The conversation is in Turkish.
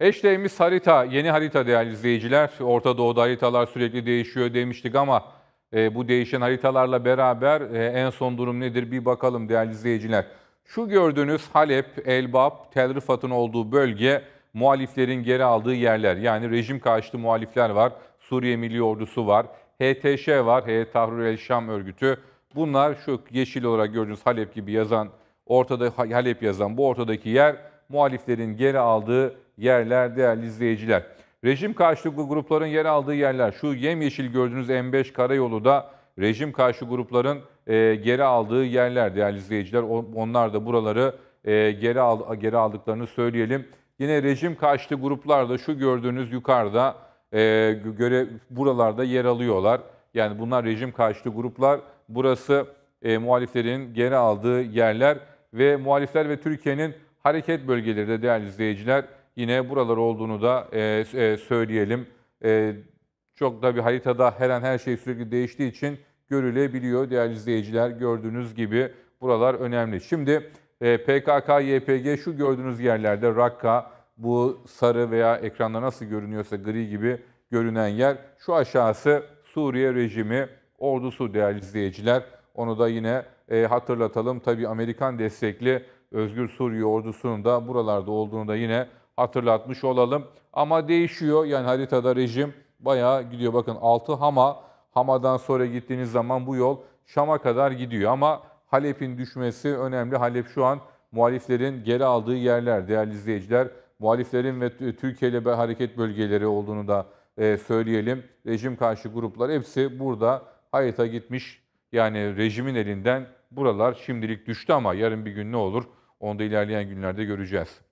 Eşdeğimiz harita, yeni harita değerli izleyiciler. Orta Doğu'da haritalar sürekli değişiyor demiştik ama e, bu değişen haritalarla beraber e, en son durum nedir bir bakalım değerli izleyiciler. Şu gördüğünüz Halep, Elbab, Tel Rifat'ın olduğu bölge muhaliflerin geri aldığı yerler. Yani rejim karşıtı muhalifler var, Suriye Milli Ordusu var, HTŞ var, Heyet Tahrir el Şam örgütü. Bunlar şu yeşil olarak gördüğünüz Halep gibi yazan, ortada Halep yazan bu ortadaki yer muhaliflerin geri aldığı yerler değerli izleyiciler. Rejim karşıtı grupların yer aldığı yerler şu yemyeşil gördüğünüz M5 karayolu da rejim karşı grupların e, geri aldığı yerler değerli izleyiciler. Onlar da buraları e, geri, al, geri aldıklarını söyleyelim. Yine rejim karşıtı gruplar da şu gördüğünüz yukarıda e, göre buralarda yer alıyorlar. Yani bunlar rejim karşıtı gruplar. Burası e, muhaliflerin geri aldığı yerler ve muhalifler ve Türkiye'nin hareket bölgeleri de değerli izleyiciler yine buralar olduğunu da e, e, söyleyelim. E, çok da bir haritada her an her şey sürekli değiştiği için görülebiliyor değerli izleyiciler. Gördüğünüz gibi buralar önemli. Şimdi e, PKK, YPG şu gördüğünüz yerlerde Rakka, bu sarı veya ekranda nasıl görünüyorsa gri gibi görünen yer. Şu aşağısı Suriye rejimi ordusu değerli izleyiciler. Onu da yine e, hatırlatalım. Tabii Amerikan destekli Özgür Suriye ordusunun da buralarda olduğunu da yine hatırlatmış olalım. Ama değişiyor yani haritada rejim bayağı gidiyor. Bakın 6 Hama, Hama'dan sonra gittiğiniz zaman bu yol Şam'a kadar gidiyor. Ama Halep'in düşmesi önemli. Halep şu an muhaliflerin geri aldığı yerler değerli izleyiciler. Muhaliflerin ve Türkiye ile hareket bölgeleri olduğunu da e, söyleyelim. Rejim karşı gruplar hepsi burada hayata gitmiş. Yani rejimin elinden buralar şimdilik düştü ama yarın bir gün ne olur onu da ilerleyen günlerde göreceğiz.